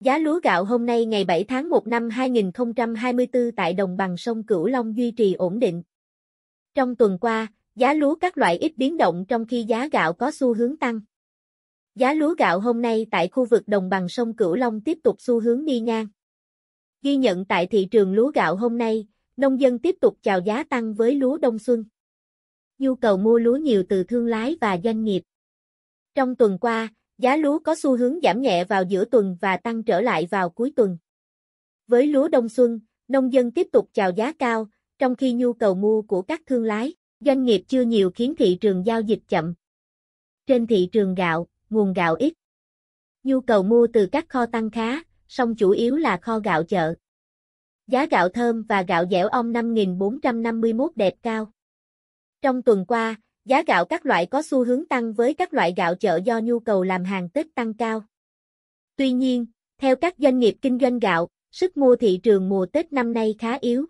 Giá lúa gạo hôm nay ngày 7 tháng 1 năm 2024 tại đồng bằng sông Cửu Long duy trì ổn định. Trong tuần qua, giá lúa các loại ít biến động trong khi giá gạo có xu hướng tăng. Giá lúa gạo hôm nay tại khu vực đồng bằng sông Cửu Long tiếp tục xu hướng đi ngang. Ghi nhận tại thị trường lúa gạo hôm nay, nông dân tiếp tục chào giá tăng với lúa đông xuân. Nhu cầu mua lúa nhiều từ thương lái và doanh nghiệp. Trong tuần qua, Giá lúa có xu hướng giảm nhẹ vào giữa tuần và tăng trở lại vào cuối tuần. Với lúa đông xuân, nông dân tiếp tục chào giá cao, trong khi nhu cầu mua của các thương lái, doanh nghiệp chưa nhiều khiến thị trường giao dịch chậm. Trên thị trường gạo, nguồn gạo ít. Nhu cầu mua từ các kho tăng khá, song chủ yếu là kho gạo chợ. Giá gạo thơm và gạo dẻo ong 5.451 đẹp cao. Trong tuần qua, Giá gạo các loại có xu hướng tăng với các loại gạo chợ do nhu cầu làm hàng Tết tăng cao. Tuy nhiên, theo các doanh nghiệp kinh doanh gạo, sức mua thị trường mùa Tết năm nay khá yếu.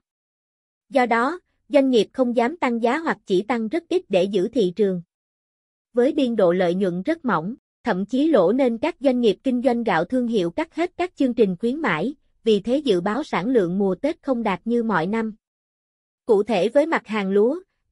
Do đó, doanh nghiệp không dám tăng giá hoặc chỉ tăng rất ít để giữ thị trường. Với biên độ lợi nhuận rất mỏng, thậm chí lỗ nên các doanh nghiệp kinh doanh gạo thương hiệu cắt hết các chương trình khuyến mãi, vì thế dự báo sản lượng mùa Tết không đạt như mọi năm. Cụ thể với mặt hàng lúa,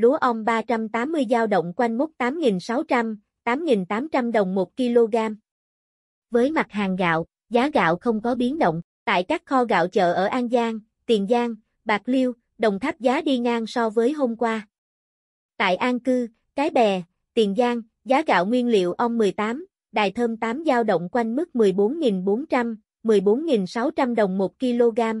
lúa ong 380 dao động quanh mốc 8.600, 8.800 đồng 1 kg. Với mặt hàng gạo, giá gạo không có biến động, tại các kho gạo chợ ở An Giang, Tiền Giang, Bạc Liêu, Đồng Tháp giá đi ngang so với hôm qua. Tại An Cư, Cái Bè, Tiền Giang, giá gạo nguyên liệu ong 18, đài thơm 8 dao động quanh mức 14.400, 14.600 đồng 1 kg,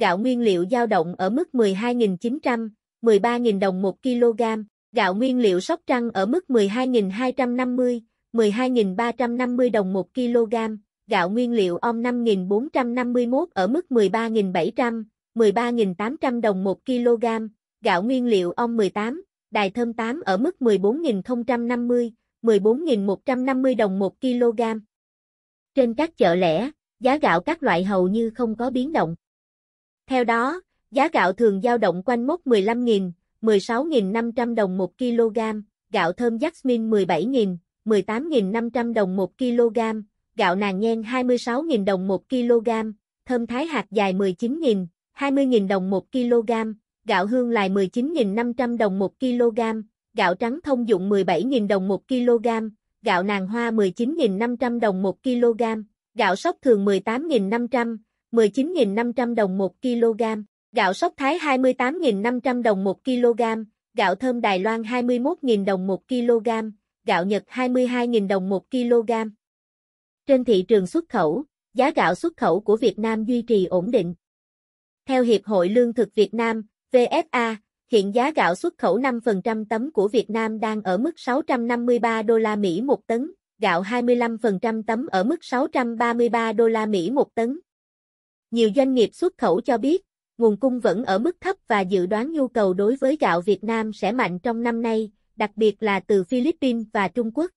gạo nguyên liệu dao động ở mức 12.900, 13.000 đồng 1 kg, gạo nguyên liệu Sóc Trăng ở mức 12.250, 12.350 đồng 1 kg, gạo nguyên liệu om 5.451 ở mức 13.700, 13.800 đồng 1 kg, gạo nguyên liệu om 18, đài thơm 8 ở mức 14.050, 14.150 đồng 1 kg. Trên các chợ lẻ, giá gạo các loại hầu như không có biến động. Theo đó, giá gạo thường dao động quanh mốc 15.000, 16.500 đồng 1 kg, gạo thơm Jasmine 17.000, 18.500 đồng 1 kg, gạo nàng nhen 26.000 đồng 1 kg, thơm thái hạt dài 19.000, 20.000 đồng 1 kg, gạo hương lài 19.500 đồng 1 kg, gạo trắng thông dụng 17.000 đồng 1 kg, gạo nàng hoa 19.500 đồng 1 kg, gạo sóc thường 18.500, 19.500 đồng 1 kg, gạo sóc Thái 28.500 đồng 1 kg, gạo thơm Đài Loan 21.000 đồng 1 kg, gạo Nhật 22.000 đồng 1 kg. Trên thị trường xuất khẩu, giá gạo xuất khẩu của Việt Nam duy trì ổn định. Theo Hiệp hội Lương thực Việt Nam, VFA, hiện giá gạo xuất khẩu 5% tấm của Việt Nam đang ở mức 653 đô la Mỹ một tấn, gạo 25% tấm ở mức 633 đô la Mỹ một tấn. Nhiều doanh nghiệp xuất khẩu cho biết, nguồn cung vẫn ở mức thấp và dự đoán nhu cầu đối với gạo Việt Nam sẽ mạnh trong năm nay, đặc biệt là từ Philippines và Trung Quốc.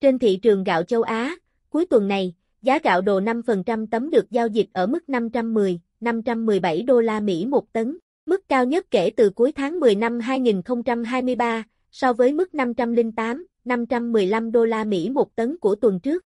Trên thị trường gạo châu Á, cuối tuần này, giá gạo đồ 5% tấm được giao dịch ở mức 510, 517 đô la Mỹ một tấn, mức cao nhất kể từ cuối tháng 10 năm 2023 so với mức 508, 515 đô la Mỹ một tấn của tuần trước.